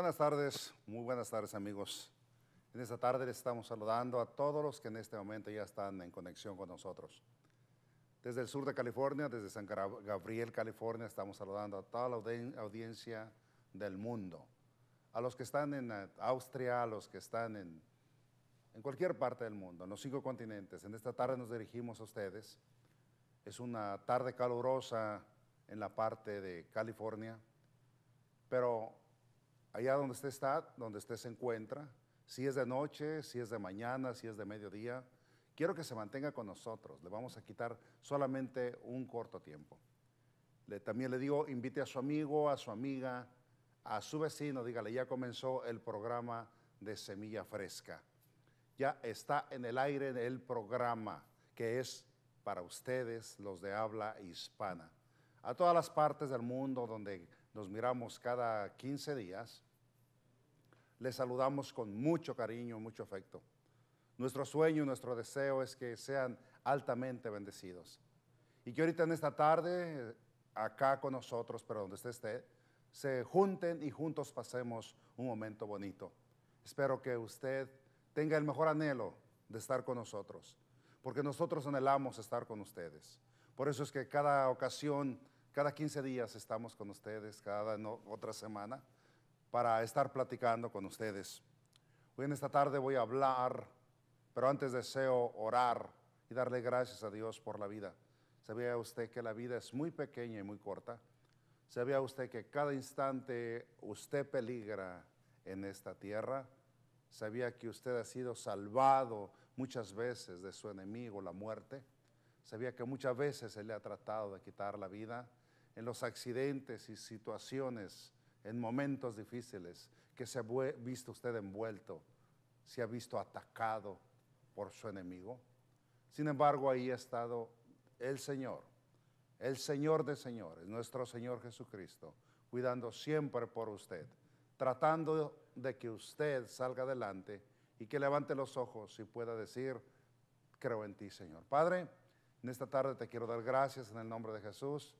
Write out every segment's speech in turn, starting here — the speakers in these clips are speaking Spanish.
Buenas tardes, muy buenas tardes amigos. En esta tarde les estamos saludando a todos los que en este momento ya están en conexión con nosotros. Desde el sur de California, desde San Gabriel, California, estamos saludando a toda la audiencia del mundo. A los que están en eh, Austria, a los que están en, en cualquier parte del mundo, en los cinco continentes. En esta tarde nos dirigimos a ustedes. Es una tarde calurosa en la parte de California, pero allá donde usted está, donde usted se encuentra, si es de noche, si es de mañana, si es de mediodía, quiero que se mantenga con nosotros. Le vamos a quitar solamente un corto tiempo. también le digo, invite a su amigo, a su amiga, a su vecino, dígale, ya comenzó el programa de Semilla Fresca. Ya está en el aire el programa que es para ustedes, los de habla hispana. A todas las partes del mundo donde nos miramos cada 15 días, les saludamos con mucho cariño, mucho afecto. Nuestro sueño, nuestro deseo es que sean altamente bendecidos. Y que ahorita en esta tarde, acá con nosotros, pero donde esté se junten y juntos pasemos un momento bonito. Espero que usted tenga el mejor anhelo de estar con nosotros, porque nosotros anhelamos estar con ustedes. Por eso es que cada ocasión cada 15 días estamos con ustedes, cada otra semana, para estar platicando con ustedes. Hoy en esta tarde voy a hablar, pero antes deseo orar y darle gracias a Dios por la vida. ¿Sabía usted que la vida es muy pequeña y muy corta? ¿Sabía usted que cada instante usted peligra en esta tierra? ¿Sabía que usted ha sido salvado muchas veces de su enemigo, la muerte? Sabía que muchas veces se le ha tratado de quitar la vida en los accidentes y situaciones, en momentos difíciles que se ha visto usted envuelto, se ha visto atacado por su enemigo. Sin embargo, ahí ha estado el Señor, el Señor de señores, nuestro Señor Jesucristo, cuidando siempre por usted, tratando de que usted salga adelante y que levante los ojos y pueda decir, creo en ti, Señor. Padre, en esta tarde te quiero dar gracias en el nombre de Jesús,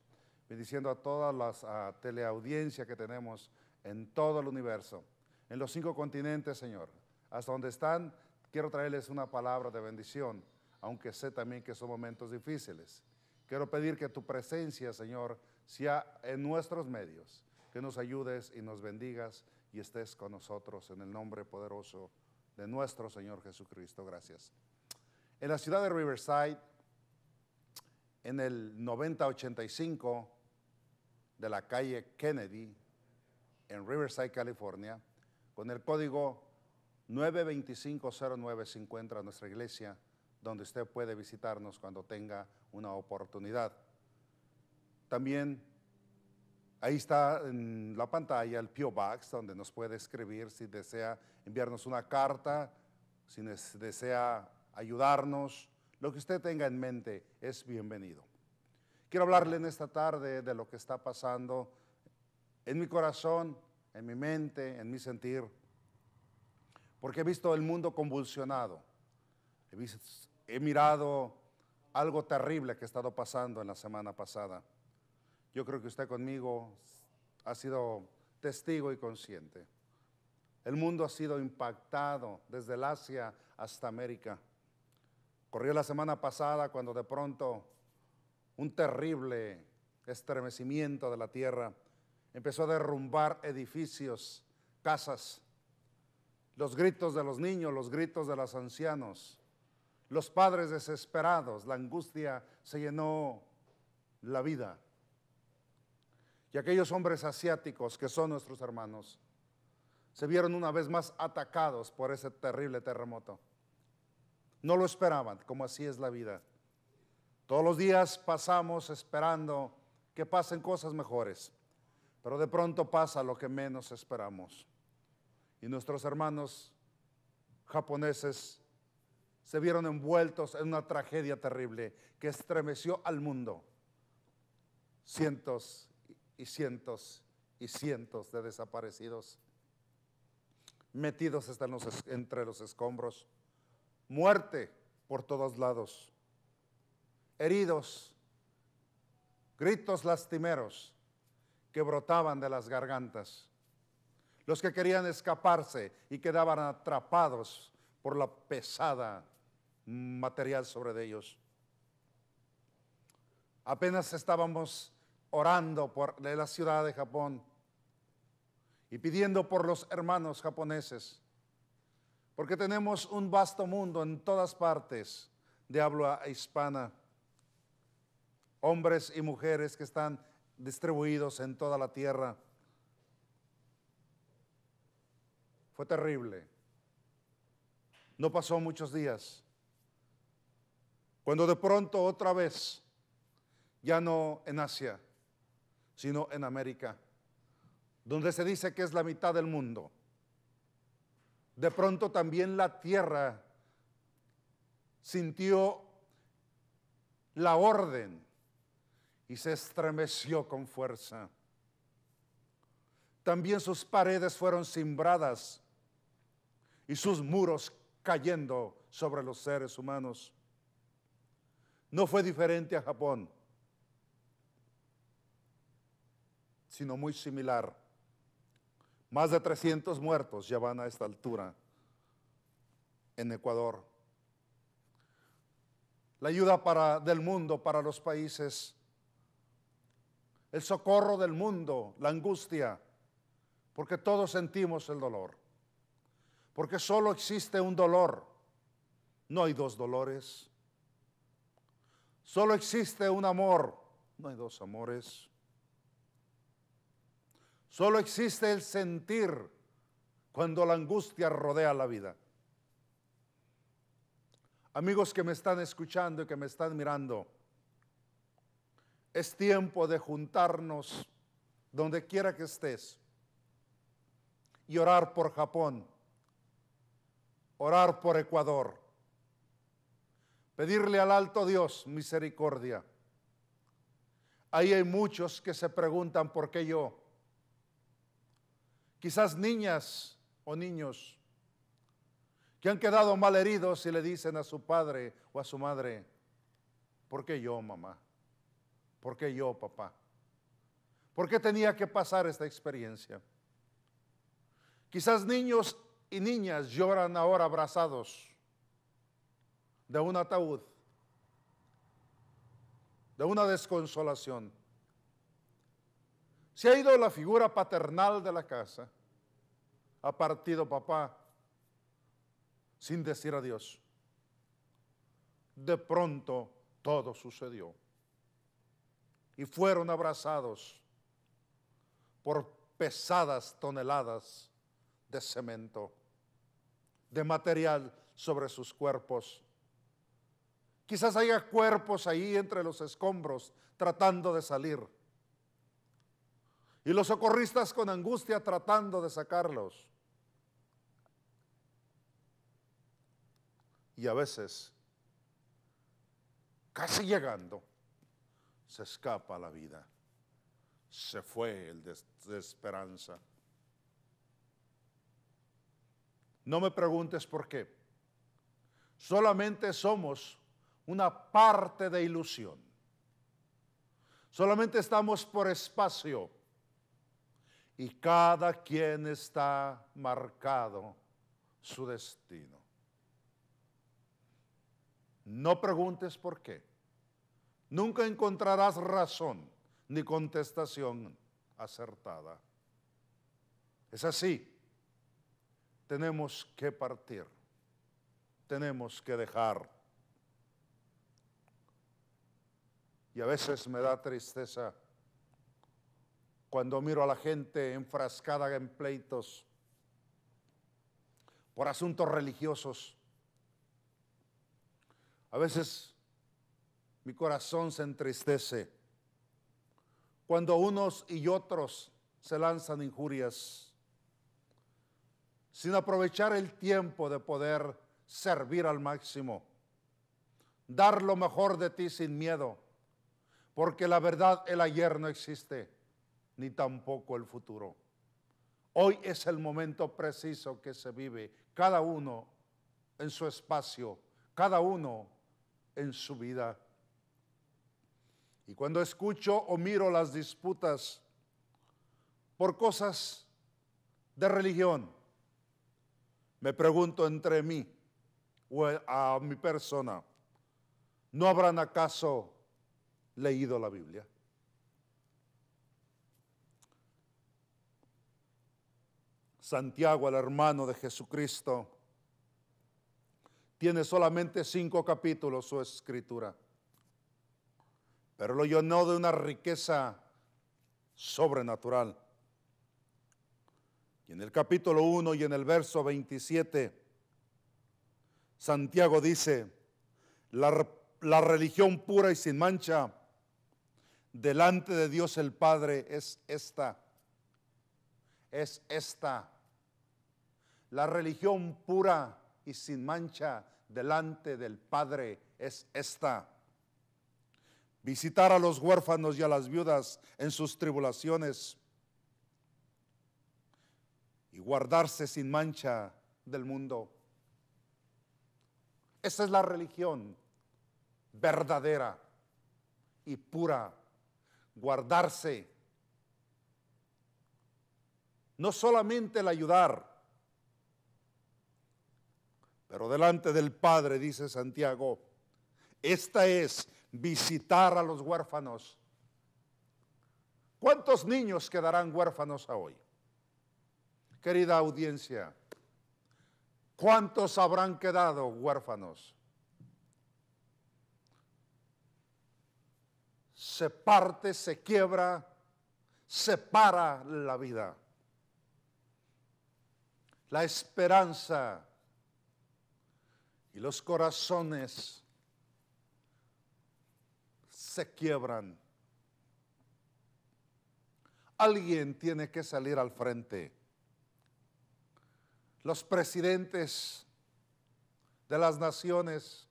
bendiciendo a todas las teleaudiencias que tenemos en todo el universo, en los cinco continentes, Señor. Hasta donde están, quiero traerles una palabra de bendición, aunque sé también que son momentos difíciles. Quiero pedir que tu presencia, Señor, sea en nuestros medios, que nos ayudes y nos bendigas y estés con nosotros en el nombre poderoso de nuestro Señor Jesucristo. Gracias. En la ciudad de Riverside, en el 9085 de la calle Kennedy en Riverside, California, con el código 92509 se encuentra nuestra iglesia, donde usted puede visitarnos cuando tenga una oportunidad. También ahí está en la pantalla el P.O. Box, donde nos puede escribir si desea enviarnos una carta, si desea ayudarnos, lo que usted tenga en mente es bienvenido. Quiero hablarle en esta tarde de lo que está pasando en mi corazón, en mi mente, en mi sentir, porque he visto el mundo convulsionado. He, he mirado algo terrible que ha estado pasando en la semana pasada. Yo creo que usted conmigo ha sido testigo y consciente. El mundo ha sido impactado desde el Asia hasta América. Corrió la semana pasada cuando de pronto un terrible estremecimiento de la tierra empezó a derrumbar edificios, casas, los gritos de los niños, los gritos de los ancianos, los padres desesperados, la angustia se llenó la vida. Y aquellos hombres asiáticos que son nuestros hermanos se vieron una vez más atacados por ese terrible terremoto. No lo esperaban, como así es la vida. Todos los días pasamos esperando que pasen cosas mejores, pero de pronto pasa lo que menos esperamos. Y nuestros hermanos japoneses se vieron envueltos en una tragedia terrible que estremeció al mundo. Cientos y cientos y cientos de desaparecidos metidos entre los escombros muerte por todos lados, heridos, gritos lastimeros que brotaban de las gargantas, los que querían escaparse y quedaban atrapados por la pesada material sobre ellos. Apenas estábamos orando por la ciudad de Japón y pidiendo por los hermanos japoneses porque tenemos un vasto mundo en todas partes de habla hispana, hombres y mujeres que están distribuidos en toda la tierra. Fue terrible. No pasó muchos días. Cuando de pronto otra vez, ya no en Asia, sino en América, donde se dice que es la mitad del mundo de pronto también la tierra sintió la orden y se estremeció con fuerza. También sus paredes fueron cimbradas y sus muros cayendo sobre los seres humanos. No fue diferente a Japón, sino muy similar. Más de 300 muertos ya van a esta altura en Ecuador. La ayuda para, del mundo para los países, el socorro del mundo, la angustia, porque todos sentimos el dolor, porque solo existe un dolor, no hay dos dolores, solo existe un amor, no hay dos amores. Solo existe el sentir cuando la angustia rodea la vida. Amigos que me están escuchando y que me están mirando, es tiempo de juntarnos donde quiera que estés y orar por Japón, orar por Ecuador, pedirle al alto Dios misericordia. Ahí hay muchos que se preguntan por qué yo quizás niñas o niños que han quedado mal heridos y le dicen a su padre o a su madre, ¿por qué yo, mamá? ¿Por qué yo, papá? ¿Por qué tenía que pasar esta experiencia? Quizás niños y niñas lloran ahora abrazados de un ataúd, de una desconsolación. Se ha ido la figura paternal de la casa. Ha partido papá sin decir adiós. De pronto todo sucedió. Y fueron abrazados por pesadas toneladas de cemento, de material sobre sus cuerpos. Quizás haya cuerpos ahí entre los escombros tratando de salir y los socorristas con angustia tratando de sacarlos. Y a veces, casi llegando, se escapa la vida. Se fue el de, esperanza. No me preguntes por qué. Solamente somos una parte de ilusión. Solamente estamos por espacio y cada quien está marcado su destino. No preguntes por qué. Nunca encontrarás razón ni contestación acertada. Es así. Tenemos que partir. Tenemos que dejar. Y a veces me da tristeza cuando miro a la gente enfrascada en pleitos por asuntos religiosos. A veces mi corazón se entristece cuando unos y otros se lanzan injurias sin aprovechar el tiempo de poder servir al máximo, dar lo mejor de ti sin miedo, porque la verdad el ayer no existe ni tampoco el futuro. Hoy es el momento preciso que se vive, cada uno en su espacio, cada uno en su vida. Y cuando escucho o miro las disputas por cosas de religión, me pregunto entre mí o a mi persona, ¿no habrán acaso leído la Biblia? Santiago, el hermano de Jesucristo. Tiene solamente cinco capítulos su escritura, pero lo llenó de una riqueza sobrenatural. Y en el capítulo 1 y en el verso 27, Santiago dice, la, la religión pura y sin mancha delante de Dios el Padre es esta, es esta la religión pura y sin mancha delante del Padre es esta. Visitar a los huérfanos y a las viudas en sus tribulaciones y guardarse sin mancha del mundo. Esa es la religión verdadera y pura. Guardarse. No solamente el ayudar, pero delante del Padre, dice Santiago, esta es visitar a los huérfanos. ¿Cuántos niños quedarán huérfanos hoy? Querida audiencia, ¿cuántos habrán quedado huérfanos? Se parte, se quiebra, se para la vida. La esperanza y los corazones se quiebran. Alguien tiene que salir al frente. Los presidentes de las naciones,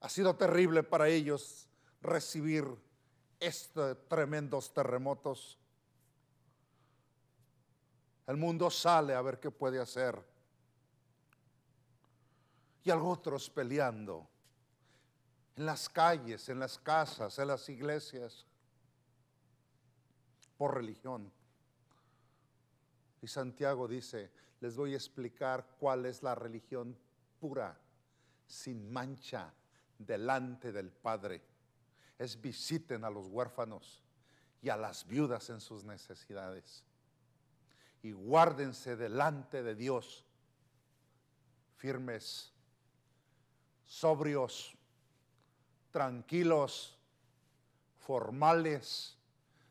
ha sido terrible para ellos recibir estos tremendos terremotos. El mundo sale a ver qué puede hacer y a otros peleando. En las calles, en las casas, en las iglesias, por religión. Y Santiago dice, les voy a explicar cuál es la religión pura, sin mancha, delante del Padre. Es visiten a los huérfanos y a las viudas en sus necesidades. Y guárdense delante de Dios, firmes sobrios, tranquilos, formales,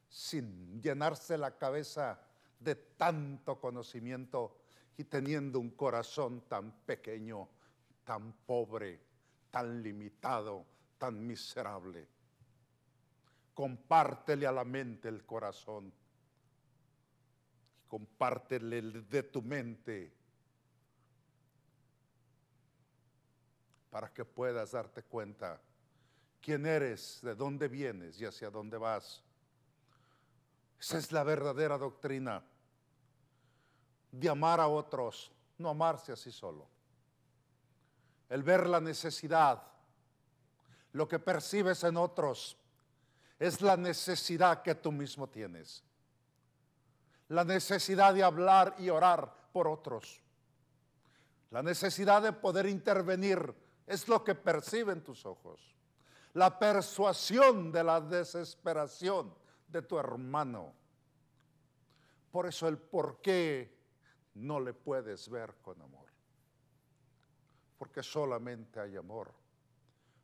sin llenarse la cabeza de tanto conocimiento y teniendo un corazón tan pequeño, tan pobre, tan limitado, tan miserable. Compártele a la mente el corazón, compártele de tu mente para que puedas darte cuenta quién eres, de dónde vienes y hacia dónde vas. Esa es la verdadera doctrina de amar a otros, no amarse a sí solo. El ver la necesidad, lo que percibes en otros, es la necesidad que tú mismo tienes. La necesidad de hablar y orar por otros. La necesidad de poder intervenir es lo que perciben tus ojos. La persuasión de la desesperación de tu hermano. Por eso el por qué no le puedes ver con amor. Porque solamente hay amor.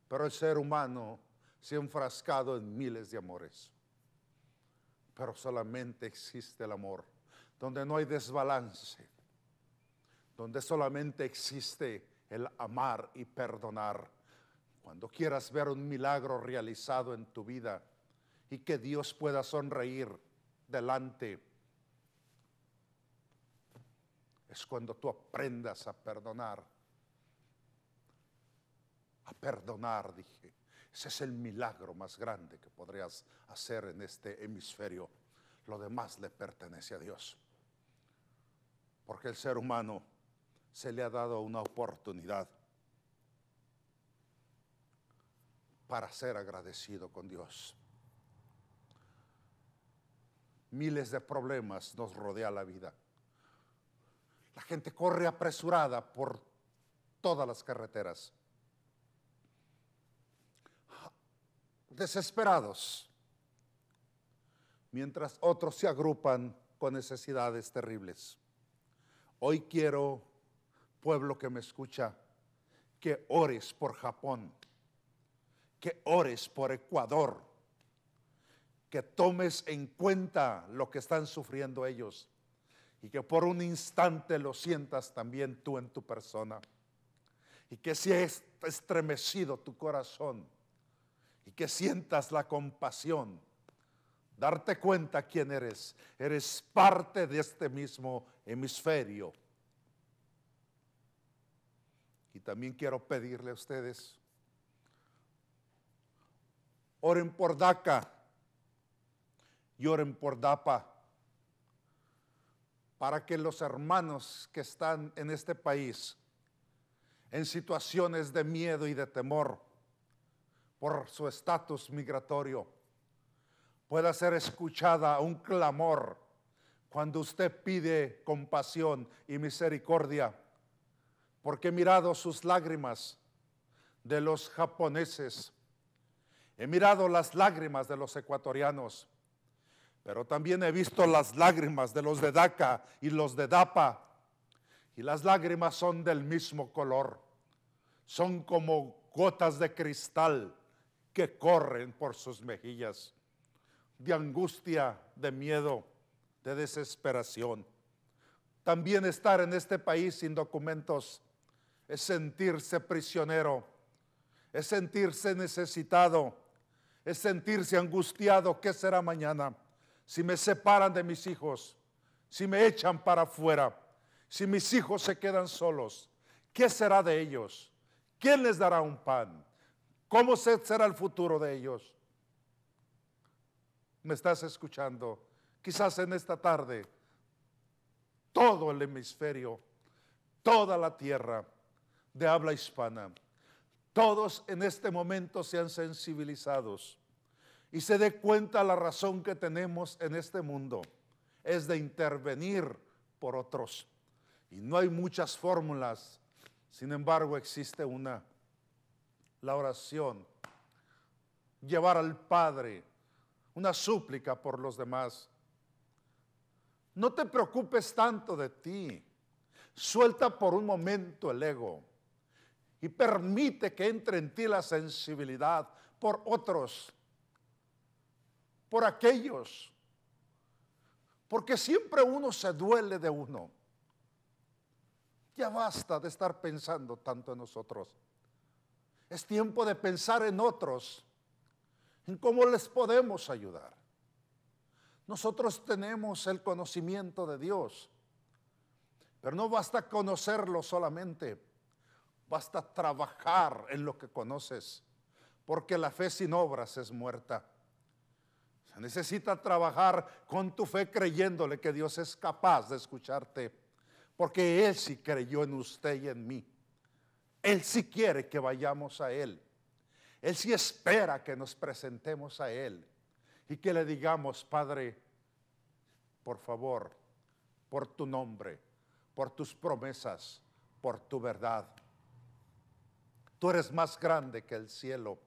Pero el ser humano se ha enfrascado en miles de amores. Pero solamente existe el amor, donde no hay desbalance, donde solamente existe el amar y perdonar. Cuando quieras ver un milagro realizado en tu vida y que Dios pueda sonreír delante, es cuando tú aprendas a perdonar. A perdonar, dije. Ese es el milagro más grande que podrías hacer en este hemisferio. Lo demás le pertenece a Dios. Porque el ser humano se le ha dado una oportunidad para ser agradecido con Dios. Miles de problemas nos rodea la vida. La gente corre apresurada por todas las carreteras. Desesperados. Mientras otros se agrupan con necesidades terribles. Hoy quiero pueblo que me escucha, que ores por Japón, que ores por Ecuador, que tomes en cuenta lo que están sufriendo ellos y que por un instante lo sientas también tú en tu persona y que si es estremecido tu corazón y que sientas la compasión, darte cuenta quién eres, eres parte de este mismo hemisferio también quiero pedirle a ustedes, oren por DACA y oren por DAPA, para que los hermanos que están en este país en situaciones de miedo y de temor por su estatus migratorio, pueda ser escuchada un clamor cuando usted pide compasión y misericordia porque he mirado sus lágrimas de los japoneses, he mirado las lágrimas de los ecuatorianos, pero también he visto las lágrimas de los de Daca y los de Dapa, y las lágrimas son del mismo color, son como gotas de cristal que corren por sus mejillas, de angustia, de miedo, de desesperación. También estar en este país sin documentos es sentirse prisionero, es sentirse necesitado, es sentirse angustiado, ¿qué será mañana? Si me separan de mis hijos, si me echan para afuera, si mis hijos se quedan solos, ¿qué será de ellos? ¿Quién les dará un pan? ¿Cómo será el futuro de ellos? ¿Me estás escuchando? Quizás en esta tarde, todo el hemisferio, toda la tierra, de habla hispana. Todos en este momento sean sensibilizados y se dé cuenta la razón que tenemos en este mundo es de intervenir por otros. Y no hay muchas fórmulas, sin embargo existe una, la oración, llevar al Padre una súplica por los demás. No te preocupes tanto de ti, suelta por un momento el ego y permite que entre en ti la sensibilidad por otros, por aquellos, porque siempre uno se duele de uno. Ya basta de estar pensando tanto en nosotros. Es tiempo de pensar en otros, en cómo les podemos ayudar. Nosotros tenemos el conocimiento de Dios, pero no basta conocerlo solamente Basta trabajar en lo que conoces, porque la fe sin obras es muerta. Se necesita trabajar con tu fe creyéndole que Dios es capaz de escucharte, porque Él sí creyó en usted y en mí. Él sí quiere que vayamos a Él. Él sí espera que nos presentemos a Él y que le digamos, Padre, por favor, por tu nombre, por tus promesas, por tu verdad. Tú eres más grande que el cielo,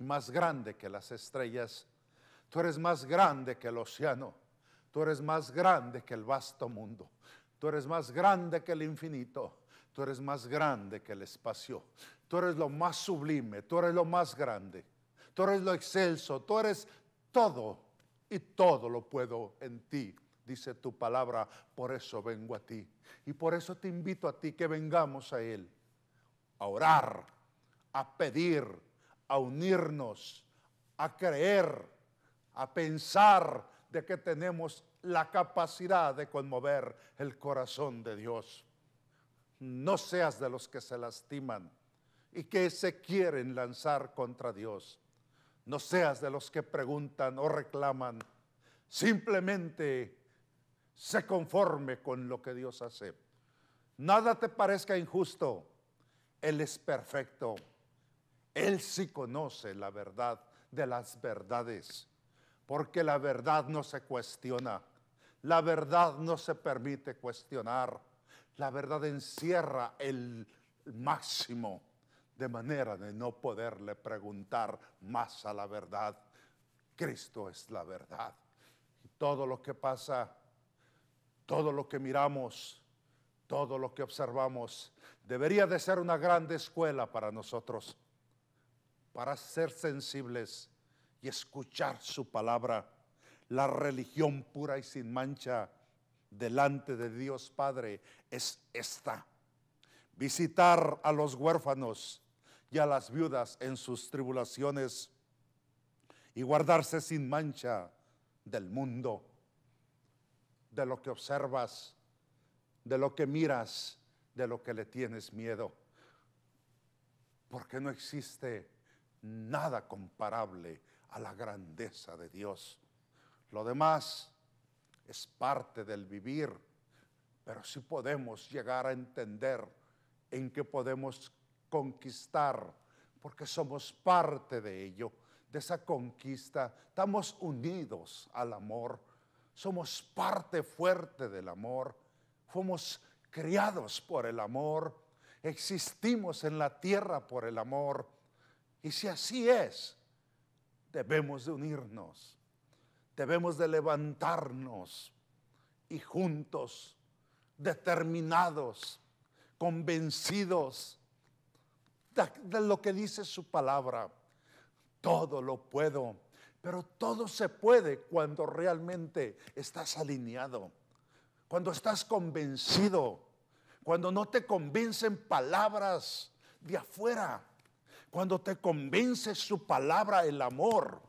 más grande que las estrellas. Tú eres más grande que el océano. Tú eres más grande que el vasto mundo. Tú eres más grande que el infinito. Tú eres más grande que el espacio. Tú eres lo más sublime. Tú eres lo más grande. Tú eres lo excelso. Tú eres todo. Y todo lo puedo en ti, dice tu palabra. Por eso vengo a ti. Y por eso te invito a ti que vengamos a Él. A orar a pedir, a unirnos, a creer, a pensar de que tenemos la capacidad de conmover el corazón de Dios. No seas de los que se lastiman y que se quieren lanzar contra Dios. No seas de los que preguntan o reclaman. Simplemente se conforme con lo que Dios hace. Nada te parezca injusto. Él es perfecto. Él sí conoce la verdad de las verdades, porque la verdad no se cuestiona, la verdad no se permite cuestionar, la verdad encierra el máximo, de manera de no poderle preguntar más a la verdad. Cristo es la verdad. todo lo que pasa, todo lo que miramos, todo lo que observamos, debería de ser una gran escuela para nosotros para ser sensibles y escuchar su palabra, la religión pura y sin mancha delante de Dios Padre es esta. Visitar a los huérfanos y a las viudas en sus tribulaciones y guardarse sin mancha del mundo, de lo que observas, de lo que miras, de lo que le tienes miedo. Porque no existe nada comparable a la grandeza de Dios. Lo demás es parte del vivir, pero sí podemos llegar a entender en qué podemos conquistar, porque somos parte de ello, de esa conquista. Estamos unidos al amor, somos parte fuerte del amor, fuimos criados por el amor, existimos en la tierra por el amor y si así es, debemos de unirnos, debemos de levantarnos y juntos, determinados, convencidos de, de lo que dice su palabra. Todo lo puedo, pero todo se puede cuando realmente estás alineado, cuando estás convencido, cuando no te convencen palabras de afuera cuando te convence su palabra, el amor,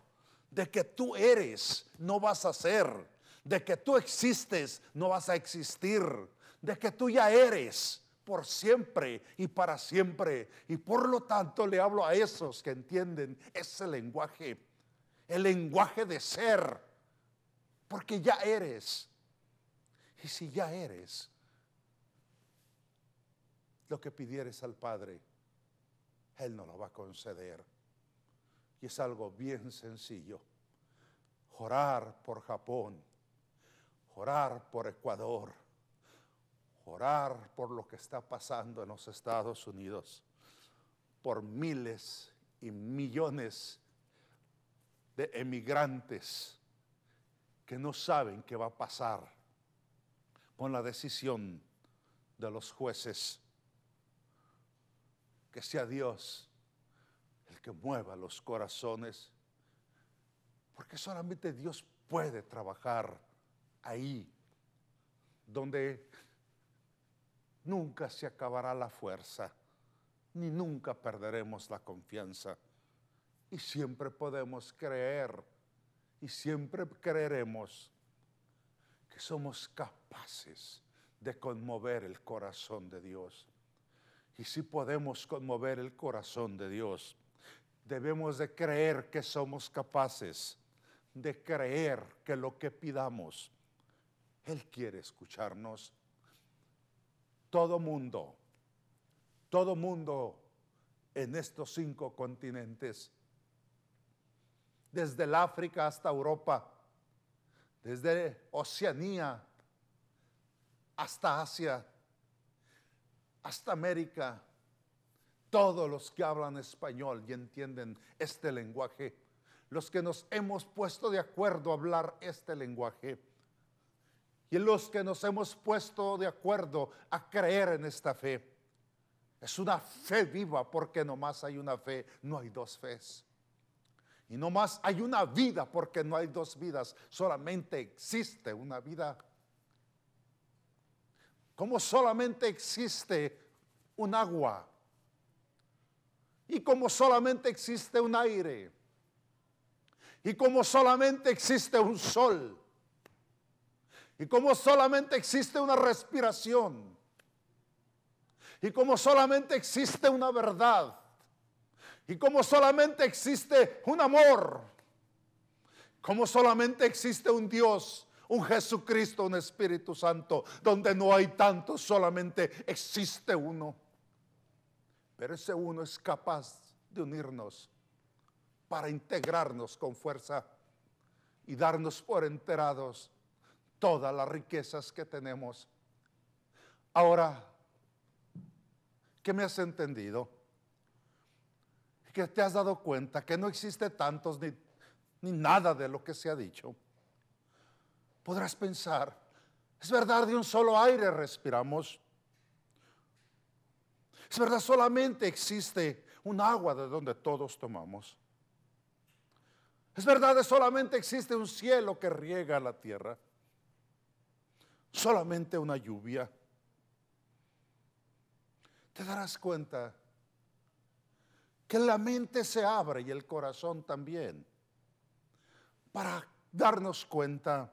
de que tú eres, no vas a ser, de que tú existes, no vas a existir, de que tú ya eres por siempre y para siempre. Y por lo tanto le hablo a esos que entienden ese lenguaje, el lenguaje de ser, porque ya eres. Y si ya eres, lo que pidieres al Padre, él no lo va a conceder. Y es algo bien sencillo. Orar por Japón, orar por Ecuador, orar por lo que está pasando en los Estados Unidos, por miles y millones de emigrantes que no saben qué va a pasar con la decisión de los jueces que sea Dios el que mueva los corazones, porque solamente Dios puede trabajar ahí, donde nunca se acabará la fuerza, ni nunca perderemos la confianza, y siempre podemos creer, y siempre creeremos que somos capaces de conmover el corazón de Dios y si podemos conmover el corazón de Dios. Debemos de creer que somos capaces, de creer que lo que pidamos, Él quiere escucharnos. Todo mundo, todo mundo en estos cinco continentes, desde el África hasta Europa, desde Oceanía hasta Asia, hasta América, todos los que hablan español y entienden este lenguaje, los que nos hemos puesto de acuerdo a hablar este lenguaje y los que nos hemos puesto de acuerdo a creer en esta fe. Es una fe viva porque no más hay una fe, no hay dos fes. Y no más hay una vida porque no hay dos vidas, solamente existe una vida. Como solamente existe un agua y como solamente existe un aire y como solamente existe un sol y como solamente existe una respiración y como solamente existe una verdad y como solamente existe un amor, como solamente existe un Dios un Jesucristo, un Espíritu Santo, donde no hay tantos, solamente existe uno. Pero ese uno es capaz de unirnos para integrarnos con fuerza y darnos por enterados todas las riquezas que tenemos. Ahora, ¿qué me has entendido? Que te has dado cuenta que no existe tantos ni, ni nada de lo que se ha dicho. Podrás pensar, es verdad, de un solo aire respiramos. Es verdad, solamente existe un agua de donde todos tomamos. Es verdad, solamente existe un cielo que riega la tierra. Solamente una lluvia. Te darás cuenta que la mente se abre y el corazón también para darnos cuenta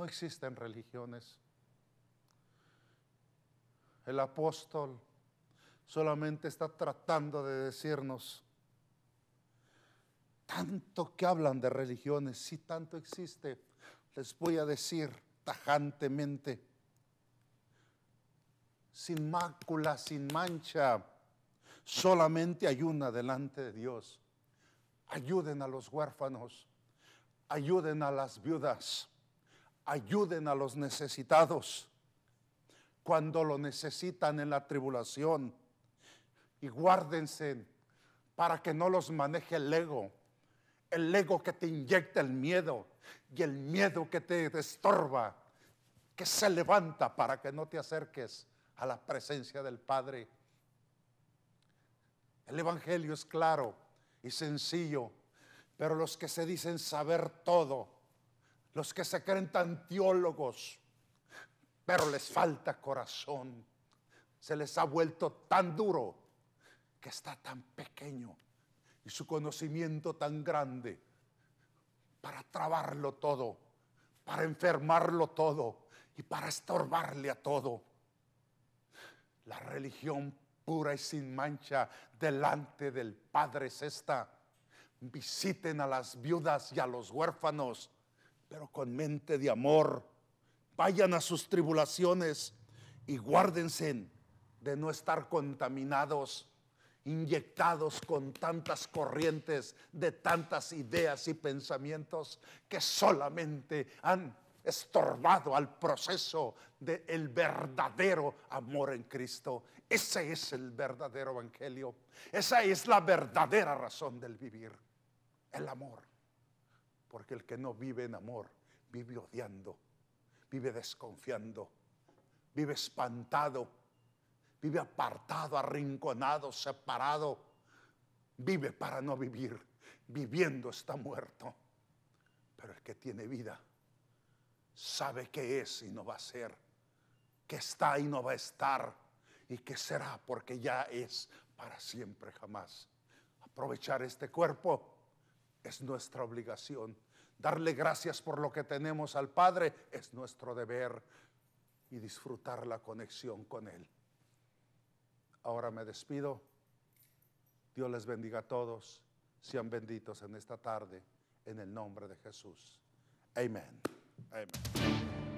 No existen religiones. El apóstol solamente está tratando de decirnos, tanto que hablan de religiones, si tanto existe, les voy a decir tajantemente, sin mácula, sin mancha, solamente hay una delante de Dios. Ayuden a los huérfanos, ayuden a las viudas ayuden a los necesitados cuando lo necesitan en la tribulación y guárdense para que no los maneje el ego, el ego que te inyecta el miedo y el miedo que te estorba, que se levanta para que no te acerques a la presencia del Padre. El Evangelio es claro y sencillo, pero los que se dicen saber todo, los que se creen tan teólogos, pero les falta corazón. Se les ha vuelto tan duro que está tan pequeño y su conocimiento tan grande para trabarlo todo, para enfermarlo todo y para estorbarle a todo. La religión pura y sin mancha delante del Padre es esta. Visiten a las viudas y a los huérfanos pero con mente de amor. Vayan a sus tribulaciones y guárdense de no estar contaminados, inyectados con tantas corrientes de tantas ideas y pensamientos que solamente han estorbado al proceso del verdadero amor en Cristo. Ese es el verdadero evangelio. Esa es la verdadera razón del vivir, el amor. Porque el que no vive en amor, vive odiando, vive desconfiando, vive espantado, vive apartado, arrinconado, separado, vive para no vivir, viviendo está muerto. Pero el que tiene vida sabe qué es y no va a ser, que está y no va a estar, y que será porque ya es para siempre jamás. Aprovechar este cuerpo es nuestra obligación. Darle gracias por lo que tenemos al Padre es nuestro deber y disfrutar la conexión con Él. Ahora me despido. Dios les bendiga a todos. Sean benditos en esta tarde, en el nombre de Jesús. Amén. Amén.